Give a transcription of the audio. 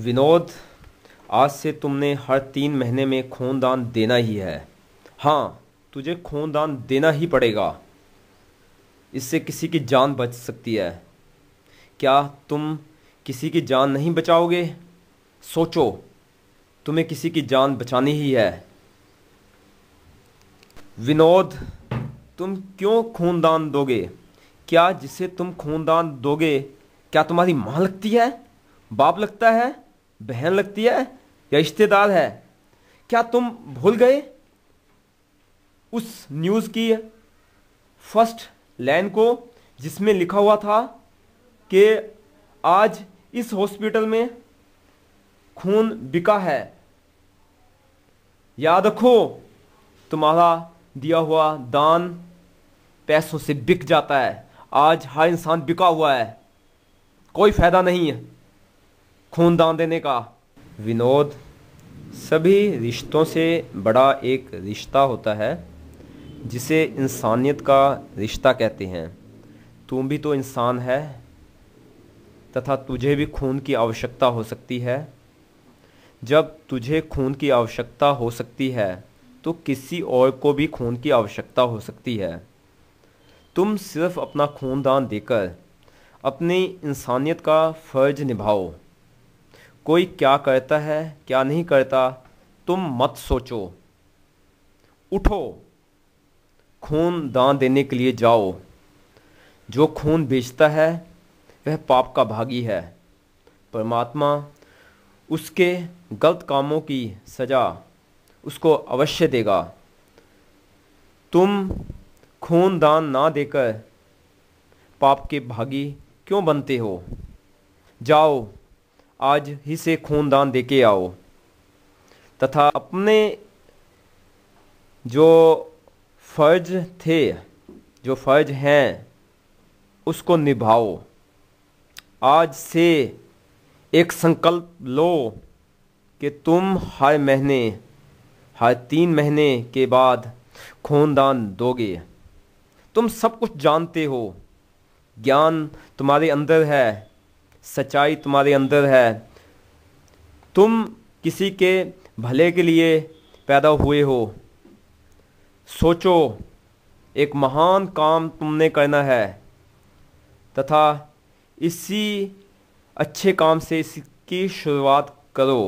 विनोद आज से तुमने हर तीन महीने में खूनदान देना ही है हाँ तुझे खूनदान देना ही पड़ेगा इससे किसी की जान बच सकती है क्या तुम किसी की जान नहीं बचाओगे सोचो तुम्हें किसी की जान बचानी ही है विनोद तुम क्यों खूनदान दोगे क्या जिसे तुम खूनदान दोगे क्या तुम्हारी माँ लगती है बाप लगता है बहन लगती है या रिश्तेदार है क्या तुम भूल गए उस न्यूज़ की फर्स्ट लाइन को जिसमें लिखा हुआ था कि आज इस हॉस्पिटल में खून बिका है याद रखो तुम्हारा दिया हुआ दान पैसों से बिक जाता है आज हर इंसान बिका हुआ है कोई फ़ायदा नहीं है खून दान देने का विनोद सभी रिश्तों से बड़ा एक रिश्ता होता है जिसे इंसानियत का रिश्ता कहते हैं तुम भी तो इंसान है तथा तुझे भी खून की आवश्यकता हो सकती है जब तुझे खून की आवश्यकता हो सकती है तो किसी और को भी खून की आवश्यकता हो सकती है तुम सिर्फ अपना खूनदान देकर अपनी इंसानियत का फ़र्ज निभाओ कोई क्या करता है क्या नहीं करता तुम मत सोचो उठो खून दान देने के लिए जाओ जो खून बेचता है वह पाप का भागी है परमात्मा उसके गलत कामों की सज़ा उसको अवश्य देगा तुम खून दान ना देकर पाप के भागी क्यों बनते हो जाओ आज ही से खून दान दे के आओ तथा अपने जो फर्ज थे जो फर्ज हैं उसको निभाओ आज से एक संकल्प लो कि तुम हर महीने हर तीन महीने के बाद खूनदान दोगे तुम सब कुछ जानते हो ज्ञान तुम्हारे अंदर है सच्चाई तुम्हारे अंदर है तुम किसी के भले के लिए पैदा हुए हो सोचो एक महान काम तुमने करना है तथा इसी अच्छे काम से इसकी शुरुआत करो